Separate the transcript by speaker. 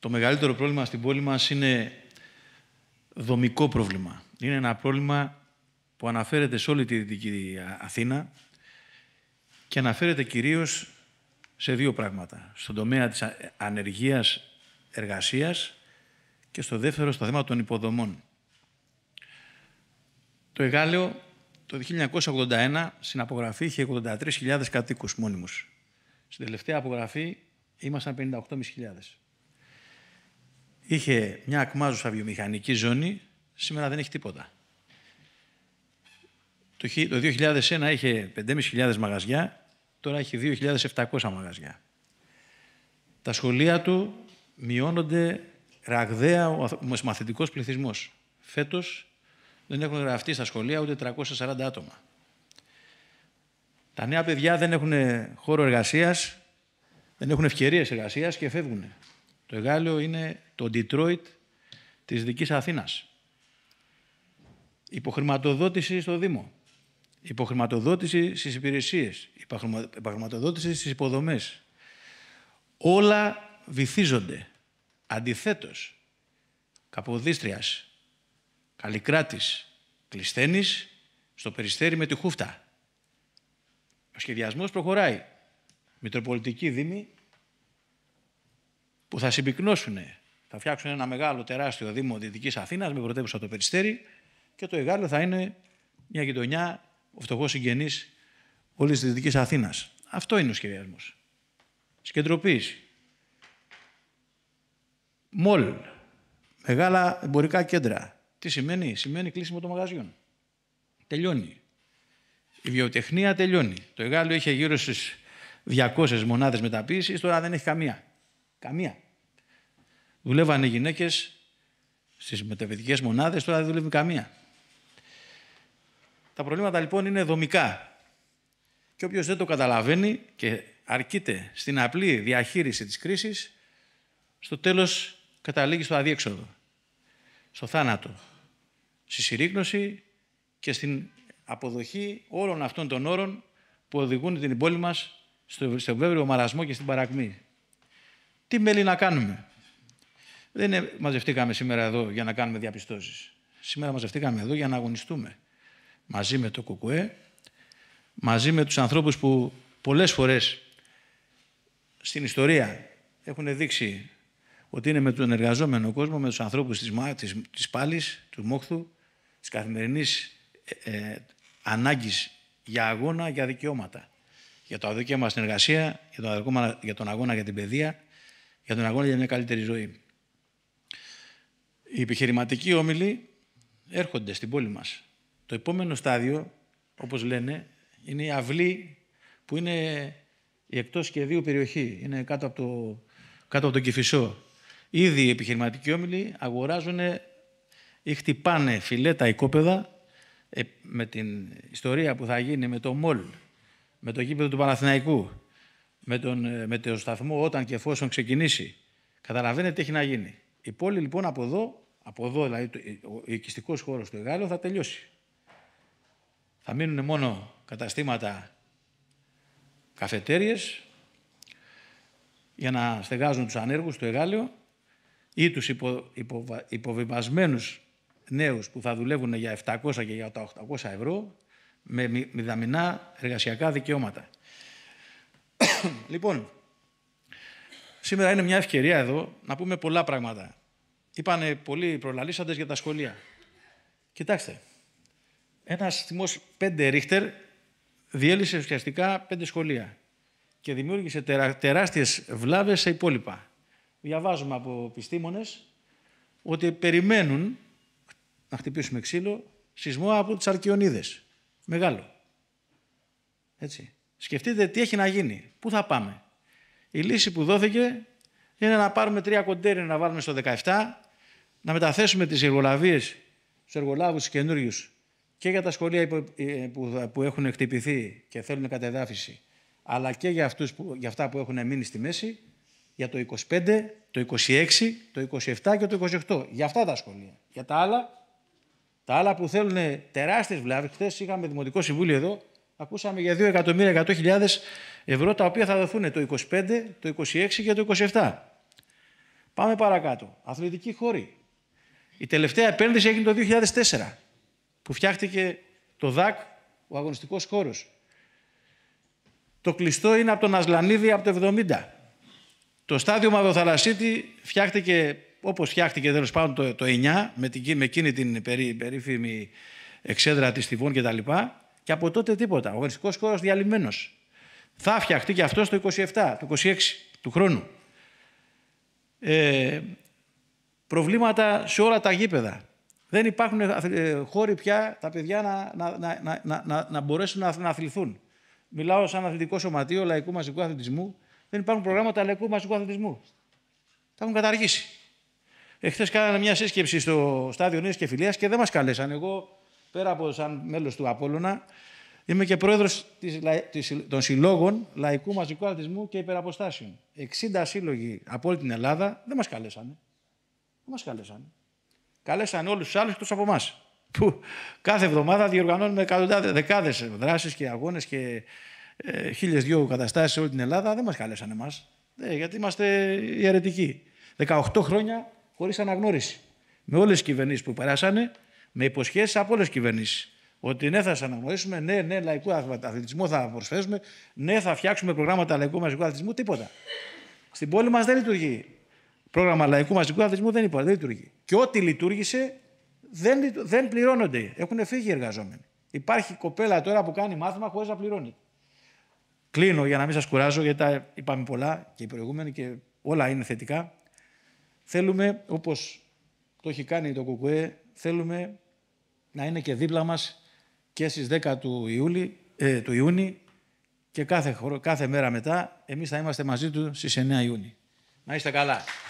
Speaker 1: Το μεγαλύτερο πρόβλημα στην πόλη μας είναι δομικό πρόβλημα. Είναι ένα πρόβλημα που αναφέρεται σε όλη τη Δυτική Αθήνα και αναφέρεται κυρίως σε δύο πράγματα. Στον τομέα της ανεργίας εργασίας και στο δεύτερο στο θέμα των υποδομών. Το Εγάλεο το 1981 στην απογραφή είχε 83.000 κατοίκους μόνιμους. Στην τελευταία απογραφή ήμασταν 58.500 είχε μια ακμάζουσα βιομηχανική ζώνη, σήμερα δεν έχει τίποτα. Το 2001 είχε 5.500 μαγαζιά, τώρα έχει 2.700 μαγαζιά. Τα σχολεία του μειώνονται ραγδαία ο μαθητικός πληθυσμός. Φέτος δεν έχουν γραφτεί στα σχολεία ούτε 340 άτομα. Τα νέα παιδιά δεν έχουν χώρο εργασίας, δεν έχουν ευκαιρίες εργασίας και φεύγουν. Το εργάλειο είναι το Detroit της Δικής Αθήνας. Υποχρηματοδότηση στο Δήμο. Υποχρηματοδότηση στις υπηρεσίες. Υποχρηματοδότηση στις υποδομές. Όλα βυθίζονται. Αντιθέτως, Καποδίστριας, Καλικράτης, Κλεισθένης, στο Περιστέρι με τη Χούφτα. Ο σχεδιασμός προχωράει. Μητροπολιτική Δήμη που θα συμπυκνώσουν, θα φτιάξουν ένα μεγάλο τεράστιο Δήμο Δυτικής αθήνας με πρωτεύουσα το Περιστέρι και το Εγάλιο θα είναι μια γειτονιά, ο φτωχός συγγενής όλης της Δυτικής Αθήνας. Αυτό είναι ο σχεδιασμός. Συγκεντροποίηση. Μολ. Μεγάλα εμπορικά κέντρα. Τι σημαίνει, σημαίνει κλείσιμο των μαγαζιών. Τελειώνει. Η βιοτεχνία τελειώνει. Το Εγάλιο είχε γύρω στις 200 μονάδες μεταποίησης, τώρα δεν έχει καμία. Καμία. Δουλεύανε οι γυναίκες στις μεταβετικέ μονάδες, τώρα δεν δουλεύει καμία. Τα προβλήματα λοιπόν είναι δομικά. Και όποιος δεν το καταλαβαίνει και αρκείται στην απλή διαχείριση της κρίσης, στο τέλος καταλήγει στο αδίέξοδο, στο θάνατο, στη συρρήγνωση και στην αποδοχή όλων αυτών των όρων που οδηγούν την πόλη μας στο βέβαιο μαρασμό και στην παρακμή τι μέλη να κάνουμε. Δεν μαζευτήκαμε σήμερα εδώ για να κάνουμε διαπιστώσεις. Σήμερα μαζευτήκαμε εδώ για να αγωνιστούμε. Μαζί με το ΚΚΕ, μαζί με τους ανθρώπους που πολλές φορές στην ιστορία έχουν δείξει ότι είναι με τον εργαζόμενο κόσμο, με τους ανθρώπους της, της, της πάλης, του μόχθου, της καθημερινής ε, ε για αγώνα, για δικαιώματα. Για το μας στην εργασία, για για τον αγώνα για την παιδεία, για τον αγώνα για μια καλύτερη ζωή. Οι επιχειρηματικοί όμιλοι έρχονται στην πόλη μας. Το επόμενο στάδιο, όπως λένε, είναι η αυλή που είναι η εκτός δύο περιοχή. Είναι κάτω από, το, κάτω από τον Κηφισό. Ήδη οι επιχειρηματικοί όμιλοι αγοράζουν ή χτυπάνε φιλέτα οικόπεδα ε, με την ιστορία που θα γίνει με το μόλ, με το γήπεδο του Παναθηναϊκού, με τον ε, μετεοσταθμό όταν και εφόσον ξεκινήσει. Καταλαβαίνετε τι έχει να γίνει. Η πόλη λοιπόν από εδώ, από εδώ δηλαδή ε, ο οικιστικός χώρος του Εγάλεω θα τελειώσει. Θα μείνουν μόνο καταστήματα καφετέριες για να στεγάζουν τους ανέργους του Εγάλεω ή τους υπο, υποβιβασμένους νέους που θα δουλεύουν για 700 και για τα 800 ευρώ με μηδαμινά εργασιακά δικαιώματα. λοιπόν, σήμερα είναι μια ευκαιρία εδώ να πούμε πολλά πράγματα. Είπανε πολλοί προλαλήσαντες για τα σχολεία. Κοιτάξτε, ένας θυμός πέντε ρίχτερ διέλυσε ουσιαστικά πέντε σχολεία και δημιούργησε τερα, τεράστιες βλάβες σε υπόλοιπα. Διαβάζουμε από επιστήμονες ότι περιμένουν να χτυπήσουμε ξύλο σεισμό από τις Αρκιονίδες. Μεγάλο. Έτσι. Σκεφτείτε τι έχει να γίνει. Πού θα πάμε. Η λύση που δόθηκε είναι να πάρουμε τρία κοντέρια να βάλουμε στο 17, να μεταθέσουμε τις εργολαβίες στους εργολάβους τους καινούριους και για τα σχολεία ε, που έχουν χτυπηθεί και θέλουν κατεδάφιση, αλλά και για, αυτούς που, για αυτά που έχουν μείνει στη μέση, για το 25, το 26, το 27 και το 28. Για αυτά τα σχολεία. Για τα άλλα, τα άλλα που θέλουν τεράστιες βλάβες. Χθες είχαμε Δημοτικό Συμβούλιο εδώ, Ακούσαμε για εκατομμύρια 100.000 ευρώ τα οποία θα δοθούν το 25, το 26 και το 27. Πάμε παρακάτω. Αθλητική χώρη. Η τελευταία επένδυση έγινε το 2004 που φτιάχτηκε το ΔΑΚ, ο αγωνιστικός χώρος. Το κλειστό είναι από τον Ασλανίδη από το 70. Το στάδιο Μαδοθαλασσίτη φτιάχτηκε όπως φτιάχτηκε τέλος πάντων το, το 9 με, εκείνη την περί, περίφημη εξέδρα της Θηβών κτλ. Και από τότε τίποτα. Ο βρισκός χώρος διαλυμένος. Θα φτιαχτεί και αυτό το 27, το 26 του χρόνου. Ε, προβλήματα σε όλα τα γήπεδα. Δεν υπάρχουν ε, χώροι πια τα παιδιά να, να, να, να, να μπορέσουν να αθληθούν. Μιλάω σαν αθλητικό σωματείο λαϊκού μαζικού αθλητισμού. Δεν υπάρχουν προγράμματα λαϊκού μαζικού αθλητισμού. Τα έχουν καταργήσει. Εχθές κάναμε μια σύσκεψη στο στάδιο Νέας και Φιλία και δεν μας καλέσαν. Εγώ πέρα από σαν μέλος του Απόλλωνα, είμαι και πρόεδρος των συλλόγων λαϊκού μαζικού αθλητισμού και υπεραποστάσεων. 60 σύλλογοι από όλη την Ελλάδα δεν μας καλέσανε. Δεν μας καλέσανε. Καλέσανε όλους τους άλλους εκτός από εμάς. Που κάθε εβδομάδα διοργανώνουμε δεκάδες δράσεις και αγώνες και ε, χίλιες δυο καταστάσεις σε όλη την Ελλάδα. Δεν μας καλέσανε εμάς. Ε, γιατί είμαστε ιερετικοί. 18 χρόνια χωρίς αναγνώριση. Με όλες τις κυβερνήσεις που περάσανε, με υποσχέσεις από όλες τις κυβερνήσεις. Ότι ναι, θα σας αναγνωρίσουμε, ναι, ναι, λαϊκού αθλητισμού θα προσθέσουμε. ναι, θα φτιάξουμε προγράμματα λαϊκού μαζικού αθλητισμού, τίποτα. Στην πόλη μας δεν λειτουργεί. Πρόγραμμα λαϊκού μαζικού αθλητισμού δεν υπάρχει, δεν λειτουργεί. Και ό,τι λειτουργήσε δεν, δεν πληρώνονται. Έχουν φύγει οι εργαζόμενοι. Υπάρχει κοπέλα τώρα που κάνει μάθημα χωρίς να πληρώνει. Κλείνω για να μην σας κουράζω, γιατί είπαμε πολλά και οι προηγούμενοι και όλα είναι θετικά. Θέλουμε, όπως το έχει κάνει το ΚΚΕ, θέλουμε να είναι και δίπλα μας και στις 10 του, ε, του Ιούνιου και κάθε, κάθε μέρα μετά εμείς θα είμαστε μαζί του στις 9 Ιούνιου. Να είστε καλά.